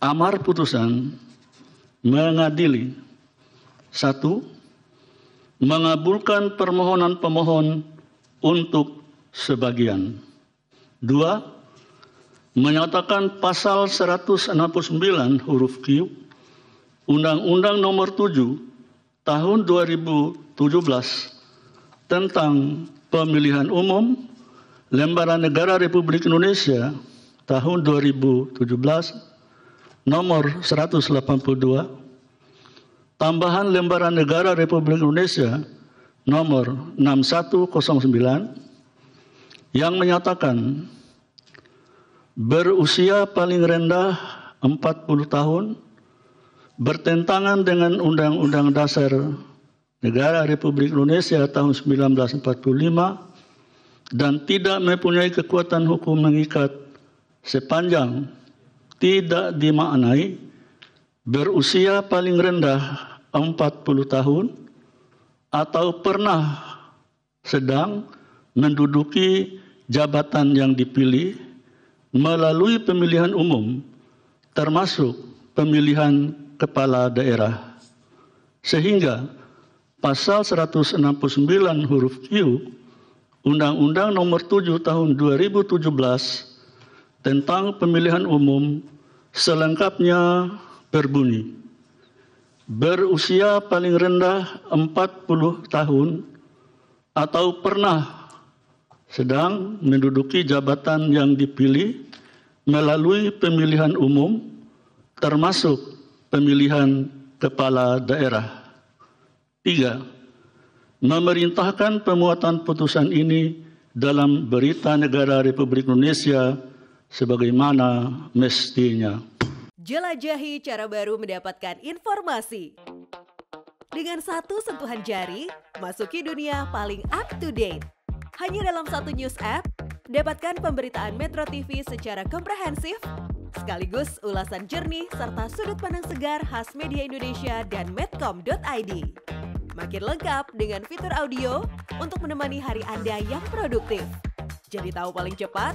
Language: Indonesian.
Amar putusan mengadili satu mengabulkan permohonan pemohon untuk sebagian. Dua, menyatakan pasal 169 huruf Q Undang-Undang Nomor 7 Tahun 2017 tentang Pemilihan Umum Lembaran Negara Republik Indonesia tahun 2017 nomor 182 tambahan lembaran negara Republik Indonesia nomor 6109 yang menyatakan berusia paling rendah 40 tahun bertentangan dengan Undang-Undang Dasar Negara Republik Indonesia tahun 1945 dan tidak mempunyai kekuatan hukum mengikat sepanjang tidak dimaknai berusia paling rendah 40 tahun atau pernah sedang menduduki jabatan yang dipilih melalui pemilihan umum termasuk pemilihan kepala daerah. Sehingga pasal 169 huruf Q Undang-Undang Nomor 7 Tahun 2017 tentang Pemilihan Umum selengkapnya berbunyi. Berusia paling rendah 40 tahun atau pernah sedang menduduki jabatan yang dipilih melalui pemilihan umum termasuk pemilihan kepala daerah. Tiga, memerintahkan pemuatan putusan ini dalam berita negara Republik Indonesia sebagaimana mestinya. Jelajahi cara baru mendapatkan informasi. Dengan satu sentuhan jari, masuki dunia paling up to date. Hanya dalam satu news app, dapatkan pemberitaan Metro TV secara komprehensif, sekaligus ulasan jernih serta sudut pandang segar khas media Indonesia dan medcom.id. Makin lengkap dengan fitur audio untuk menemani hari Anda yang produktif. Jadi tahu paling cepat,